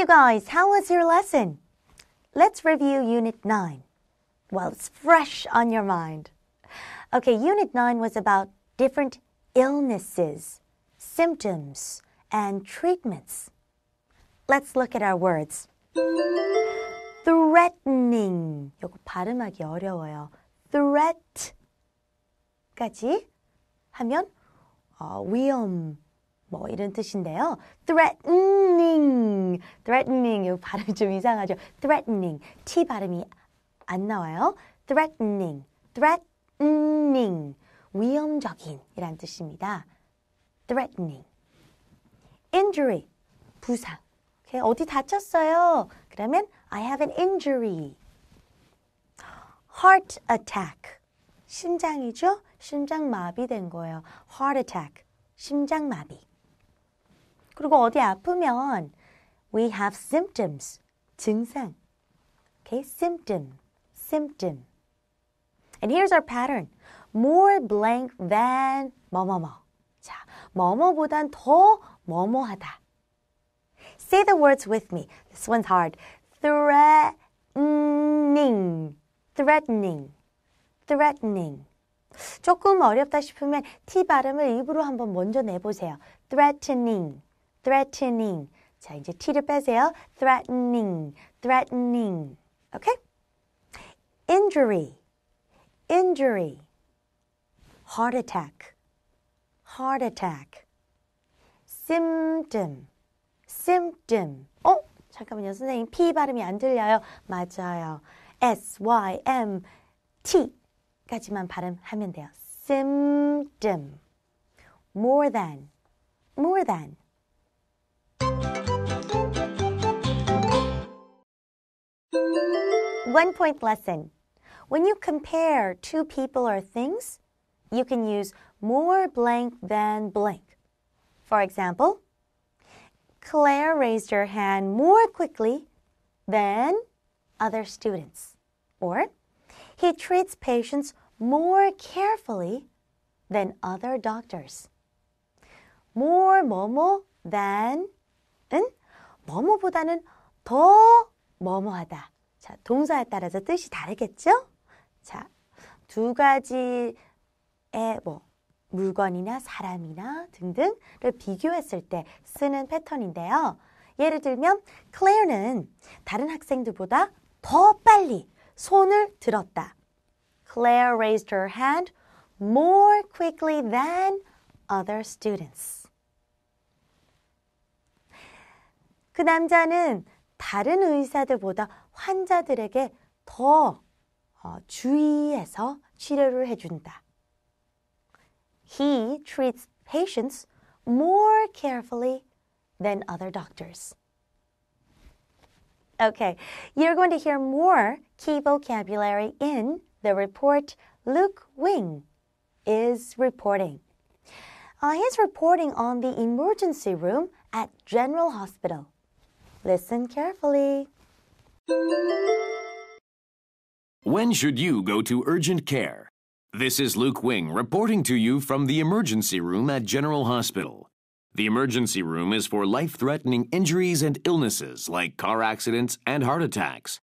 you guys, how was your lesson? Let's review Unit 9 while well, it's fresh on your mind. Okay, Unit 9 was about different illnesses, symptoms, and treatments. Let's look at our words. threatening. 요거 발음하기 어려워요. threat까지 하면 어, 위험 뭐 이런 뜻인데요. threaten threatening, threatening. 이 발음이 좀 이상하죠. threatening. t 발음이 안 나와요. threatening, threatening. 위험적인 이란 뜻입니다. threatening. injury. 부상. 어디 다쳤어요? 그러면 I have an injury. heart attack. 심장이죠? 심장 마비된 거예요. heart attack. 심장 마비. 그리고 어디 아프면 we have symptoms. 증상. Okay, symptom, symptom. And here's our pattern. more blank than 뭐뭐뭐. 자, 뭐뭐보단 더 뭐뭐하다. Say the words with me. This one's hard. threatening, threatening, threatening. 조금 어렵다 싶으면 T 발음을 입으로 한번 먼저 내보세요. threatening, threatening. 자, 이제 t를 빼세요. threatening, threatening. Okay? injury, injury. heart attack, heart attack. symptom, symptom. 어? 잠깐만요. 선생님, P 발음이 안 들려요. 맞아요. S, Y, M, T까지만 발음하면 돼요. symptom. more than, more than. One point lesson. When you compare two people or things, you can use more blank than blank. For example, Claire raised her hand more quickly than other students. Or, he treats patients more carefully than other doctors. more 뭐뭐 than은 뭐뭐보다는 더 뭐뭐하다. 자, 동사에 따라서 뜻이 다르겠죠? 자, 두 가지의 뭐 물건이나 사람이나 등등을 비교했을 때 쓰는 패턴인데요. 예를 들면 c l a 는 다른 학생들보다 더 빨리 손을 들었다. Claire raised her hand more quickly than other students. 그 남자는 다른 의사들보다 환자들에게 더 주의해서 치료를 해준다. He treats patients more carefully than other doctors. Okay, you're going to hear more key vocabulary in the report Luke Wing is reporting. Uh, he's reporting on the emergency room at General Hospital. Listen carefully. When should you go to urgent care? This is Luke Wing reporting to you from the emergency room at General Hospital. The emergency room is for life threatening injuries and illnesses like car accidents and heart attacks.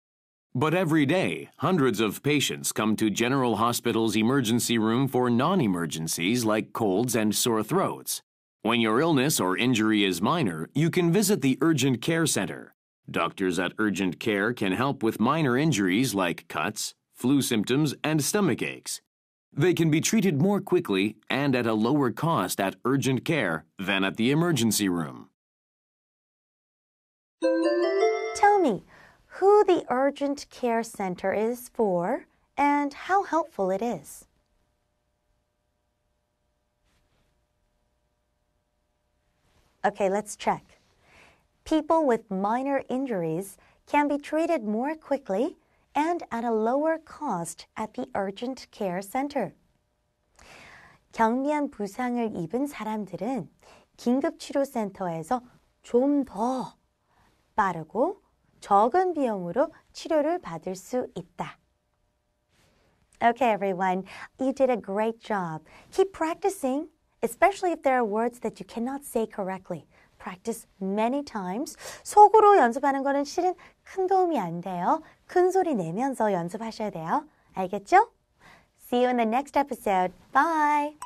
But every day, hundreds of patients come to General Hospital's emergency room for non emergencies like colds and sore throats. When your illness or injury is minor, you can visit the Urgent Care Center. Doctors at urgent care can help with minor injuries like cuts, flu symptoms, and stomach aches. They can be treated more quickly and at a lower cost at urgent care than at the emergency room. Tell me who the urgent care center is for and how helpful it is. Okay, let's check people with minor injuries can be treated more quickly and at a lower cost at the urgent care center. 경미한 부상을 입은 사람들은 긴급치료센터에서 좀 더 빠르고 적은 비용으로 치료를 받을 수 있다. Okay, everyone. You did a great job. Keep practicing, especially if there are words that you cannot say correctly. practice many times. 속으로 연습하는 거는 실은 큰 도움이 안 돼요. 큰 소리 내면서 연습하셔야 돼요. 알겠죠? See you in the next episode. Bye!